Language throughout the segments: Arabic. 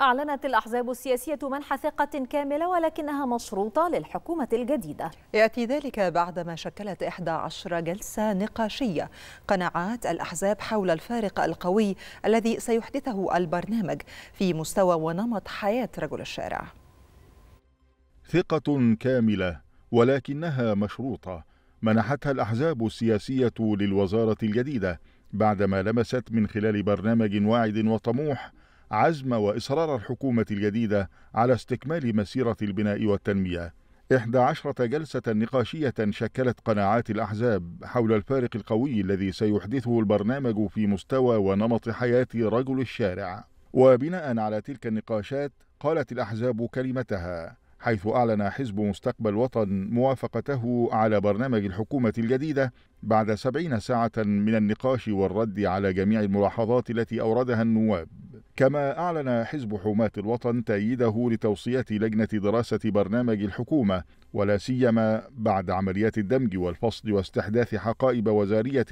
أعلنت الأحزاب السياسية منح ثقة كاملة ولكنها مشروطة للحكومة الجديدة يأتي ذلك بعدما شكلت 11 جلسة نقاشية قناعات الأحزاب حول الفارق القوي الذي سيحدثه البرنامج في مستوى ونمط حياة رجل الشارع ثقة كاملة ولكنها مشروطة منحتها الأحزاب السياسية للوزارة الجديدة بعدما لمست من خلال برنامج واعد وطموح عزم وإصرار الحكومة الجديدة على استكمال مسيرة البناء والتنمية 11 جلسة نقاشية شكلت قناعات الأحزاب حول الفارق القوي الذي سيحدثه البرنامج في مستوى ونمط حياة رجل الشارع وبناء على تلك النقاشات قالت الأحزاب كلمتها حيث أعلن حزب مستقبل وطن موافقته على برنامج الحكومة الجديدة بعد سبعين ساعة من النقاش والرد على جميع الملاحظات التي أوردها النواب كما أعلن حزب حماة الوطن تأييده لتوصيات لجنة دراسة برنامج الحكومة ولا سيما بعد عمليات الدمج والفصل واستحداث حقائب وزارية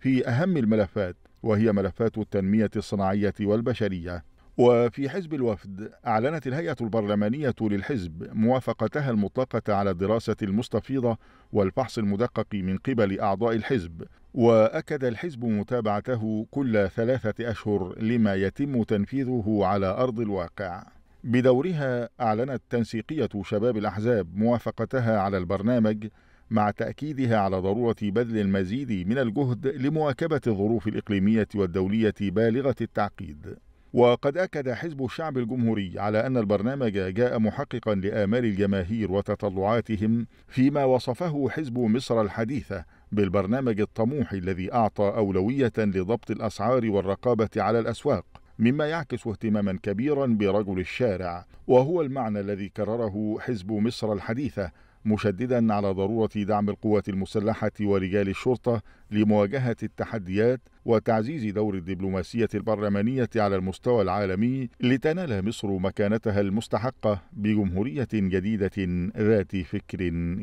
في أهم الملفات وهي ملفات التنمية الصناعية والبشرية. وفي حزب الوفد أعلنت الهيئة البرلمانية للحزب موافقتها المطلقة على الدراسة المستفيضة والفحص المدقق من قبل أعضاء الحزب واكد الحزب متابعته كل ثلاثه اشهر لما يتم تنفيذه على ارض الواقع بدورها اعلنت تنسيقيه شباب الاحزاب موافقتها على البرنامج مع تاكيدها على ضروره بذل المزيد من الجهد لمواكبه الظروف الاقليميه والدوليه بالغه التعقيد وقد أكد حزب الشعب الجمهوري على أن البرنامج جاء محققا لآمال الجماهير وتطلعاتهم فيما وصفه حزب مصر الحديثة بالبرنامج الطموح الذي أعطى أولوية لضبط الأسعار والرقابة على الأسواق مما يعكس اهتماما كبيرا برجل الشارع وهو المعنى الذي كرره حزب مصر الحديثة مشددا على ضروره دعم القوات المسلحه ورجال الشرطه لمواجهه التحديات وتعزيز دور الدبلوماسيه البرلمانيه على المستوى العالمي لتنال مصر مكانتها المستحقه بجمهوريه جديده ذات فكر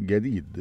جديد